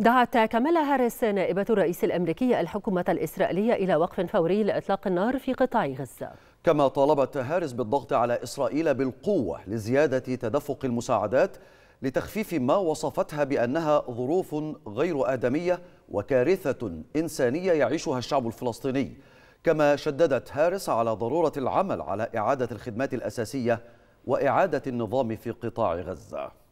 دعت كمالا هاريس نائبة الرئيس الأمريكي الحكومة الإسرائيلية إلى وقف فوري لإطلاق النار في قطاع غزة كما طالبت هاريس بالضغط على إسرائيل بالقوة لزيادة تدفق المساعدات لتخفيف ما وصفتها بأنها ظروف غير آدمية وكارثة إنسانية يعيشها الشعب الفلسطيني كما شددت هاريس على ضرورة العمل على إعادة الخدمات الأساسية وإعادة النظام في قطاع غزة